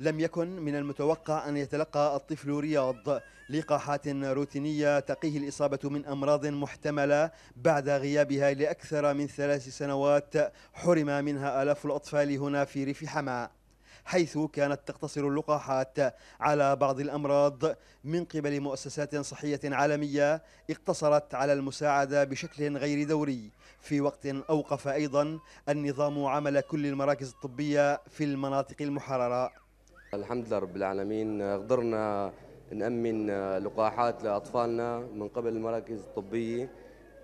لم يكن من المتوقع أن يتلقى الطفل رياض لقاحات روتينية تقيه الإصابة من أمراض محتملة بعد غيابها لأكثر من ثلاث سنوات حرم منها آلاف الأطفال هنا في ريف حماة حيث كانت تقتصر اللقاحات على بعض الأمراض من قبل مؤسسات صحية عالمية اقتصرت على المساعدة بشكل غير دوري في وقت أوقف أيضا النظام عمل كل المراكز الطبية في المناطق المحررة الحمد لله رب العالمين قدرنا نأمن لقاحات لأطفالنا من قبل المراكز الطبية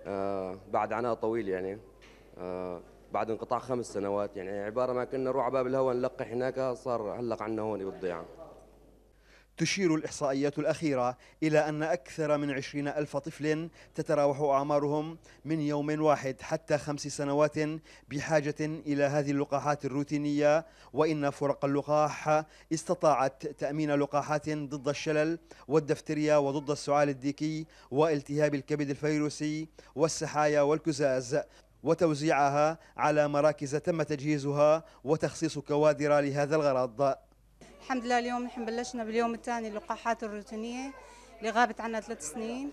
آه، بعد عناء طويل يعني آه، بعد انقطاع خمس سنوات يعني عبارة ما كنا نروح على باب الهواء نلقح هناك صار هلق عنا هون بالضيعة يعني. تشير الإحصائيات الأخيرة إلى أن أكثر من عشرين ألف طفل تتراوح أعمارهم من يوم واحد حتى خمس سنوات بحاجة إلى هذه اللقاحات الروتينية وإن فرق اللقاح استطاعت تأمين لقاحات ضد الشلل والدفتريا وضد السعال الديكي والتهاب الكبد الفيروسي والسحايا والكزاز وتوزيعها على مراكز تم تجهيزها وتخصيص كوادر لهذا الغرض الحمد لله اليوم نحن بلشنا باليوم الثاني اللقاحات الروتينية اللي غابت عنا ثلاث سنين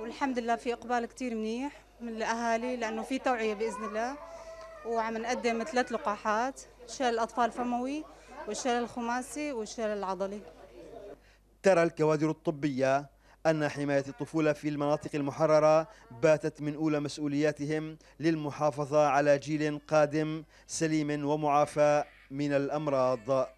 والحمد لله في إقبال كتير منيح من الأهالي لأنه في توعية بإذن الله وعم نقدم ثلاث لقاحات شلل الأطفال فموي والشلل الخماسي والشلل العضلي ترى الكوادر الطبية أن حماية الطفولة في المناطق المحررة باتت من أولى مسؤولياتهم للمحافظة على جيل قادم سليم ومعافى من الأمراض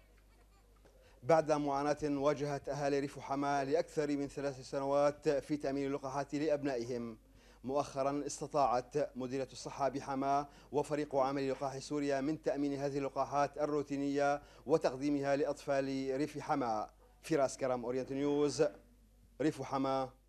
بعد معاناة واجهت أهالي ريف حماة لأكثر من ثلاث سنوات في تأمين اللقاحات لأبنائهم مؤخرا استطاعت مديرة الصحة بحماة وفريق عمل لقاح سوريا من تأمين هذه اللقاحات الروتينية وتقديمها لأطفال ريف حماة فراس كرم أورينت نيوز ريف حماة